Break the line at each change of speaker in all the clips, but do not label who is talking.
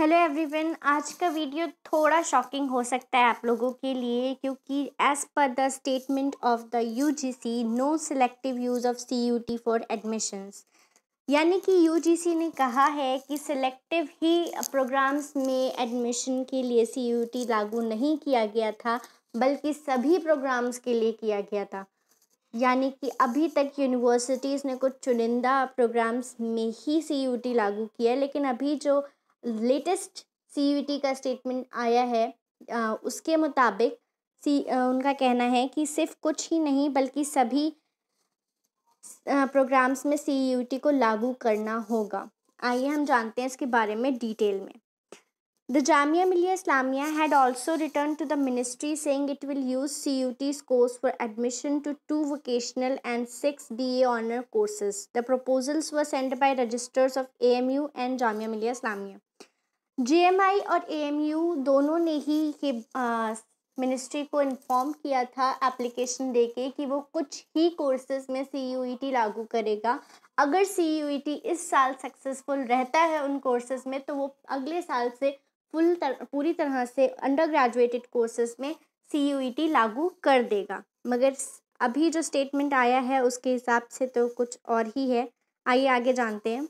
Hello everyone आज का video थोड़ा शॉकिंग हो सकता है आप लोगों के लिए क्योंकि as per the statement of the UGC no selective use of CUET for admissions यानी कि यूजीसी ने कहा है कि सिलेक्टिव ही प्रोग्राम्स में एडमिशन के लिए सीयूटी लागू नहीं किया गया था बल्कि सभी प्रोग्राम्स के लिए किया गया था यानी कि अभी तक यूनिवर्सिटीज़ ने कुछ चुनिंदा प्रोग्राम्स में ही सीयूटी लागू किया है लेकिन अभी जो लेटेस्ट सी e का स्टेटमेंट आया है उसके मुताबिक सी उनका कहना है कि सिर्फ कुछ ही नहीं बल्कि सभी प्रोग्राम्स में सी e को लागू करना होगा आइए हम जानते हैं इसके बारे में डिटेल में the Jamia Millia Islamia had also written to the ministry saying it will use C U T course for admission to two vocational and six B A honour courses the proposals were sent by registrars of A M U and Jamia Millia Islamia GMI और AMU दोनों ने ही ये ministry को inform किया था application देके कि वो कुछ ही कोर्सेज में सी e लागू करेगा अगर सी e इस साल सक्सेसफुल रहता है उन कोर्सेज में तो वो अगले साल से फुल तर, पूरी तरह से अंडर ग्रेजुएटेड कोर्सेज में सी e लागू कर देगा मगर अभी जो स्टेटमेंट आया है उसके हिसाब से तो कुछ और ही है आइए आगे जानते हैं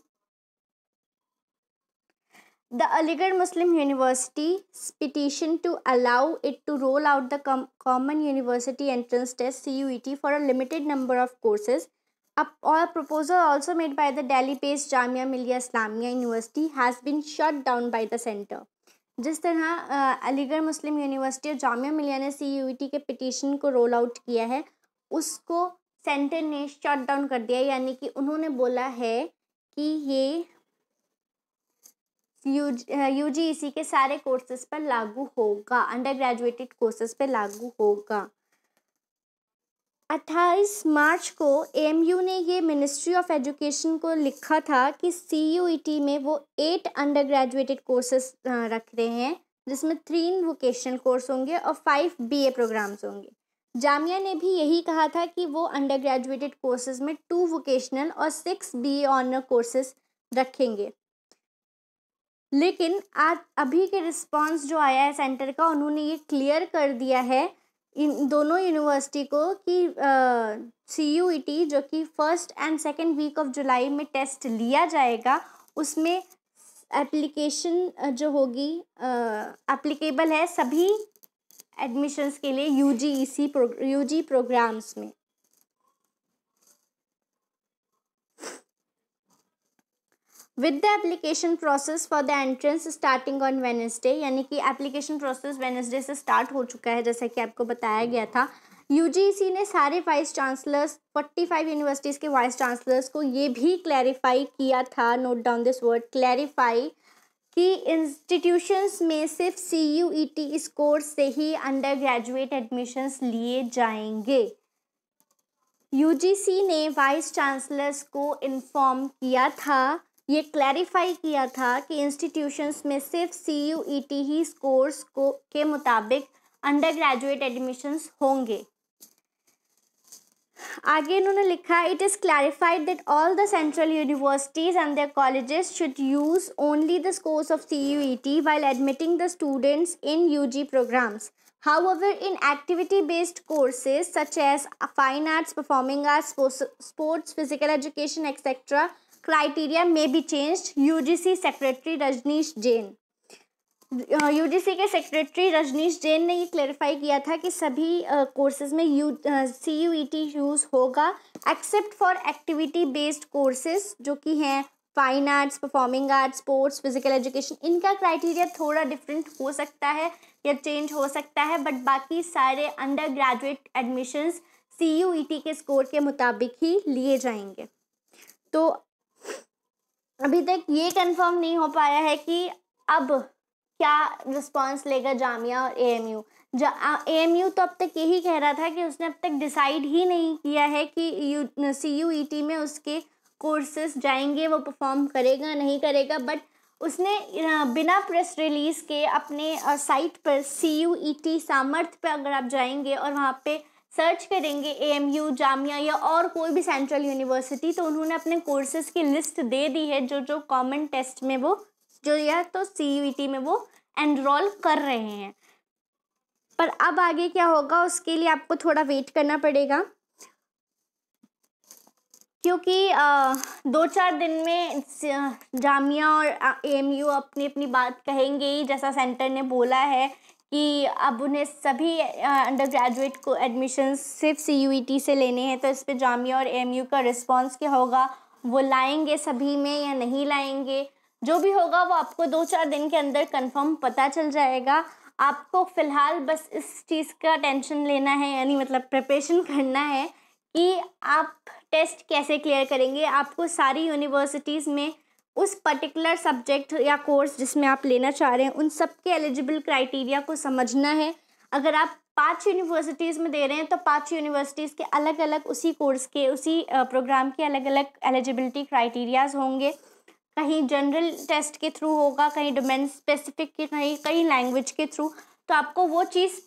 The Aligarh Muslim University's petition to allow it to roll out the com Common University Entrance Test CUET for a limited number of courses, a, a proposal also made by the Delhi-based Jamia Millia Islamia University has been shut down by the center. जिस तरह अलीगढ़ मुस्लिम university और जामिया मिलिया ने सी के petition को roll out किया है उसको सेंटर ने शट डाउन कर दिया यानी कि उन्होंने बोला है कि ये यू जी uh, e के सारे कोर्सेज पर लागू होगा अंडर ग्रेजुएटेड कोर्सेज पर लागू होगा 28 मार्च को एएमयू ने ये मिनिस्ट्री ऑफ एजुकेशन को लिखा था कि सी e में वो एट अंडर ग्रेजुएटेड कोर्सेस रख रहे हैं जिसमें थ्री वोकेशनल कोर्स होंगे और फाइव बीए प्रोग्राम्स होंगे जामिया ने भी यही कहा था कि वो अंडर ग्रेजुएटेड कोर्सेज में टू वोकेशनल और सिक्स बी ऑनर कोर्सेज रखेंगे लेकिन आज अभी के रिस्पांस जो आया है सेंटर का उन्होंने ये क्लियर कर दिया है इन दोनों यूनिवर्सिटी को कि सी यू ई टी जो कि first and second week of July में टेस्ट लिया जाएगा उसमें एप्लीकेशन जो होगी एप्लीकेबल है सभी एडमिशन्स के लिए U G E C pro U G programs में with the application process for the entrance starting on Wednesday यानी कि एप्लीकेशन प्रोसेस वेनसडे से स्टार्ट हो चुका है जैसा कि आपको बताया गया था यू e ने सारे वाइस चांसलर्स 45 यूनिवर्सिटीज़ के वाइस चांसलर्स को ये भी क्लैरिफाई किया था note down this word clarify कि इंस्टीट्यूशंस में सिर्फ C U E T score से ही अंडर ग्रेजुएट एडमिशन्स लिए जाएंगे यू e ने वाइस चांसलर्स को इन्फॉर्म किया था ये क्लैरिफाई किया था कि इंस्टीट्यूशंस में सिर्फ सी यू ई टी ही स्कोर्स को के मुताबिक अंडर ग्रेजुएट एडमिशन्स होंगे आगे इन्होंने लिखा it is clarified that all the central universities and their colleges should use only the scores of C U E T while admitting the students in U G programmes However, in activity based courses such as fine arts performing arts sports physical education etcetera U G C secretary Rajnish Jain U G UGC के secretary Rajnish Jain ने ये clarify किया था कि सभी courses uh, में U C U E T use होगा except for activity based courses जो कि हैं fine arts performing arts sports physical education इनका क्राइटेरिया थोड़ा डिफरेंट हो सकता है या चेंज हो सकता है बट बाकी सारे under graduate admissions C U E T के स्कोर के मुताबिक ही लिए जाएंगे तो अभी तक ये कंफर्म नहीं हो पाया है कि अब क्या रिस्पांस लेगा जामिया और एएमयू एएमयू तो अब तक यही कह रहा था कि उसने अब तक डिसाइड ही नहीं किया है कि U C U E T में उसके कोर्सेस जाएंगे वो परफॉर्म करेगा नहीं करेगा बट उसने बिना प्रेस रिलीज़ के अपने साइट पर C U E e T Samarth पर अगर आप जाएंगे और वहाँ पे सर्च करेंगे ए एम यू जामिया या और कोई भी सेंट्रल यूनिवर्सिटी तो उन्होंने अपने कोर्सेज़ की लिस्ट दे दी है जो जो कॉमन टेस्ट में वो जो या तो सी e में वो एनरोल कर रहे हैं पर अब आगे क्या होगा उसके लिए आपको थोड़ा वेट करना पड़ेगा क्योंकि दो चार दिन में जामिया और यू अपनी अपनी बात कहेंगे ही जैसा सेंटर ने बोला है कि अब उन्हें सभी अंडर ग्रेजुएट को एडमिशन सिर्फ सी e से लेने हैं तो इस पर जामिया और एम का रिस्पॉन्स क्या होगा वो लाएंगे सभी में या नहीं लाएंगे जो भी होगा वो आपको दो चार दिन के अंदर कंफर्म पता चल जाएगा आपको फ़िलहाल बस इस चीज़ का टेंशन लेना है यानी मतलब प्रिपरेशन करना है कि आप टेस्ट कैसे क्लियर करेंगे आपको सारी यूनिवर्सिटीज़ में उस पर्टिकुलर सब्जेक्ट या कोर्स जिसमें आप लेना चाह रहे हैं उन सब के एलिजिबल क्राइटेरिया को समझना है अगर आप पांच यूनिवर्सिटीज़ में दे रहे हैं तो पांच यूनिवर्सिटीज़ के अलग अलग उसी कोर्स के उसी प्रोग्राम के अलग अलग एलिजिबिलिटी क्राइटेरियाज होंगे कहीं जनरल टेस्ट के थ्रू होगा कहीं डोमेन स्पेसिफिक के कहीं कहीं लैंग्वेज के थ्रू तो आपको वो चीज़